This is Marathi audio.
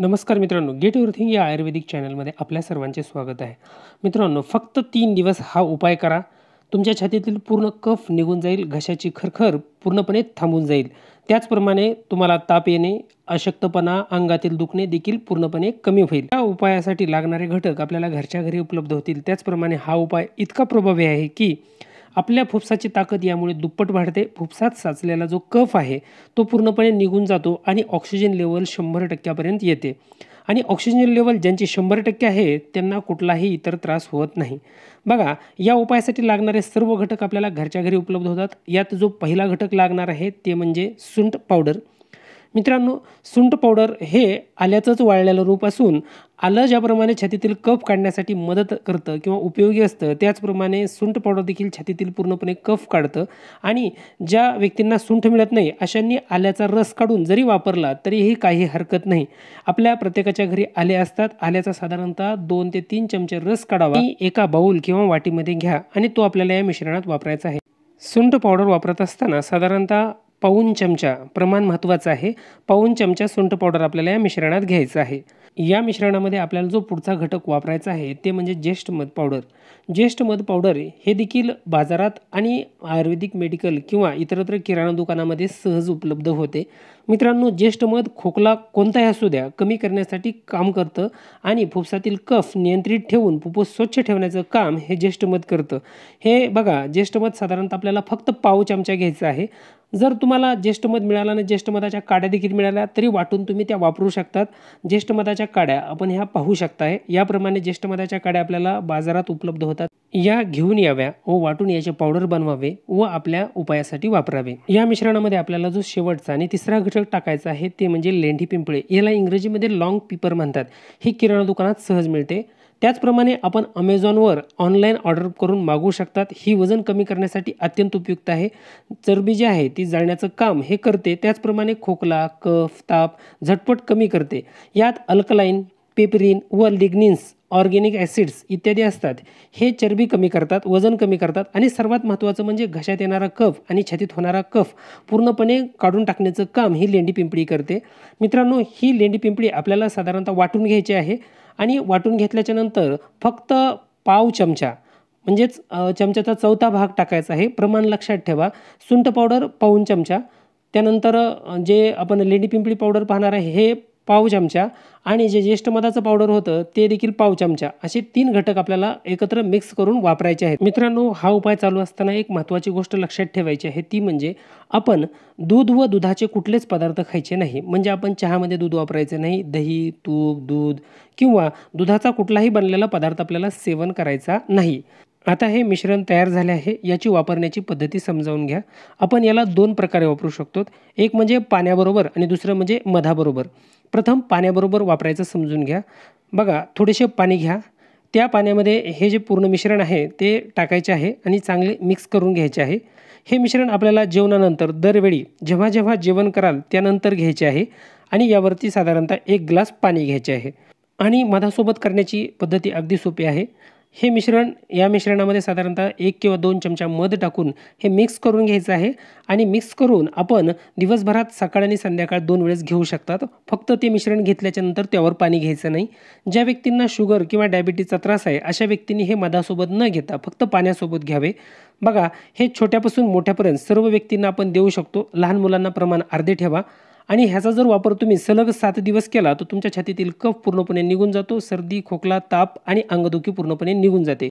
नमस्कार मित्रांनो गेट थिंग या आयुर्वेदिक चॅनलमध्ये आपल्या सर्वांचे स्वागत आहे मित्रांनो फक्त तीन दिवस हा उपाय करा तुमच्या छातीतील पूर्ण कफ निघून जाईल घशाची खरखर पूर्णपणे थांबून जाईल त्याचप्रमाणे तुम्हाला ताप येणे अशक्तपणा अंगातील दुखणे देखील पूर्णपणे कमी होईल या उपायासाठी लागणारे घटक आपल्याला घरच्या घरी उपलब्ध होतील त्याचप्रमाणे हा उपाय इतका प्रभावी आहे की आपल्या फुफ्साची ताकद यामुळे दुप्पट वाढते फुफ्सात साचलेला जो कफ आहे तो पूर्णपणे निघून जातो आणि ऑक्सिजन लेवल शंभर टक्क्यापर्यंत येते आणि ऑक्सिजन लेवल ज्यांची शंभर टक्के आहे त्यांना कुठलाही इतर त्रास होत नाही बघा या उपायासाठी लागणारे सर्व घटक आपल्याला घरच्या घरी उपलब्ध होतात यात जो पहिला घटक लागणार आहे ते म्हणजे सुंट पावडर मित्रांनो सुंट पावडर हे आल्याचंच वाळलेलं रूप असून आलं ज्याप्रमाणे छातीतील कफ काढण्यासाठी मदत करतं किंवा उपयोगी असतं त्याचप्रमाणे सुंठ पावडर देखील छातीतील पूर्णपणे कफ काढतं आणि ज्या व्यक्तींना सुंठ मिळत नाही अशांनी आल्याचा रस काढून जरी वापरला तरीही काही हरकत नाही आपल्या प्रत्येकाच्या घरी आले असतात आल्याचा साधारणतः दोन ते तीन चमचे रस काढावा एका बाऊल किंवा वाटीमध्ये घ्या आणि तो आपल्याला या मिश्रणात वापरायचा आहे सुंठ पावडर वापरत असताना साधारणतः पाऊन चमचा प्रमाण महत्त्वाचं आहे पाऊन चमचा सुंठ पावडर आपल्याला या मिश्रणात घ्यायचं आहे या मिश्रणामध्ये आपल्याला जो पुढचा घटक वापरायचा आहे ते म्हणजे ज्येष्ठ मध पावडर ज्येष्ठ मध पावडर हे देखील बाजारात आणि आयुर्वेदिक मेडिकल किंवा इतरत्र किराणा दुकानामध्ये सहज उपलब्ध होते मित्रांनो ज्येष्ठ मध खोकला कोणताही असू द्या कमी करण्यासाठी काम करतं आणि फुफ्सातील कफ नियंत्रित ठेवून फुफ्फुस स्वच्छ ठेवण्याचं काम हे ज्येष्ठ मध करतं हे बघा ज्येष्ठ मध साधारणतः आपल्याला फक्त पाव चमचा घ्यायचा आहे जर तुम्हाला मध मिळाला आणि मताच्या काड्या देखील मिळाल्या तरी वाटून तुम्ही त्या वापरू शकतात मताच्या काड्या आपण ह्या पाहू शकताय याप्रमाणे ज्येष्ठ मधाच्या काड्या आपल्याला बाजारात उपलब्ध होतात या घेऊन याव्या व वाटून याचे पावडर बनवावे व आपल्या उपायासाठी वापरावे या मिश्रणामध्ये आपल्याला जो शेवटचा आणि तिसरा घटक टाकायचा आहे ते म्हणजे लेंढी पिंपळे याला इंग्रजीमध्ये लाँग पिपर म्हणतात हे किराणा दुकानात सहज मिळते त्याचप्रमाणे आपण अमेझॉनवर ऑनलाईन ऑर्डर करून मागवू शकतात ही वजन कमी करण्यासाठी अत्यंत उपयुक्त आहे चरबी जी आहे ती जाळण्याचं काम हे करते त्याचप्रमाणे खोकला कफ ताप झटपट कमी करते यात अल्कलाईन पेपरिन व लिग्निन्स ऑर्गेनिक ॲसिड्स इत्यादी असतात हे चरबी कमी करतात वजन कमी करतात आणि सर्वात महत्त्वाचं म्हणजे घशात येणारा कफ आणि छातीत होणारा कफ पूर्णपणे काढून टाकण्याचं काम ही लेंडी पिंपळी करते मित्रांनो ही लेंडी पिंपळी आपल्याला साधारणतः वाटून घ्यायची आहे आणि वाटून घेतल्याच्यानंतर फक्त पाव चमचा म्हणजेच चमच्याचा चौथा भाग टाकायचा आहे प्रमाण लक्षात ठेवा सुंठ पावडर पाऊन चमचा त्यानंतर जे आपण लेंडी पिंपळी पावडर पाहणार आहे हे पाव चमचा आणि जे ज्येष्ठ मधाचं पावडर होतं ते देखील पाव चमचा असे तीन घटक आपल्याला एकत्र मिक्स करून वापरायचे आहेत मित्रांनो हा उपाय चालू असताना एक महत्त्वाची गोष्ट लक्षात ठेवायची आहे ती म्हणजे आपण दूध व दुधाचे कुठलेच पदार्थ खायचे नाही म्हणजे आपण चहामध्ये दूध वापरायचे नाही दही तूप दूध किंवा दुधाचा कुठलाही बनलेला पदार्थ आपल्याला सेवन करायचा नाही आता हे मिश्रण तयार झाले आहे याची वापरण्याची पद्धती समजावून घ्या आपण याला दोन प्रकारे वापरू शकतो एक म्हणजे पाण्याबरोबर आणि दुसरं म्हणजे मधाबरोबर प्रथम पाण्याबरोबर वापरायचं समजून घ्या बघा थोडेसे पाणी घ्या त्या पाण्यामध्ये हे जे पूर्ण मिश्रण आहे ते टाकायचे आहे आणि चांगले मिक्स करून घ्यायचे आहे हे मिश्रण आपल्याला जेवणानंतर दरवेळी जेव्हा जेव्हा जेवण कराल त्यानंतर घ्यायचे आहे आणि यावरती साधारणतः एक ग्लास पाणी घ्यायचे आहे आणि मधासोबत करण्याची पद्धती अगदी सोपी आहे हे मिश्रण या मिश्रणामध्ये साधारणतः एक किंवा दोन चमचा मध टाकून हे मिक्स करून घ्यायचं आहे आणि मिक्स करून आपण दिवसभरात सकाळ आणि संध्याकाळ दोन वेळेस घेऊ शकतात फक्त ते मिश्रण घेतल्याच्यानंतर त्यावर पाणी घ्यायचं नाही ज्या व्यक्तींना शुगर किंवा डायबिटीजचा त्रास आहे अशा व्यक्तींनी हे मधासोबत न घेता फक्त पाण्यासोबत घ्यावे बघा हे छोट्यापासून मोठ्यापर्यंत सर्व व्यक्तींना आपण देऊ शकतो लहान मुलांना प्रमाण अर्धे ठेवा आणि ह्याचा जर वापर तुम्ही सलग सात दिवस केला तर तुमच्या छातीतील कफ पूर्णपणे निघून जातो सर्दी खोकला ताप आणि अंगदुखी पूर्णपणे निघून जाते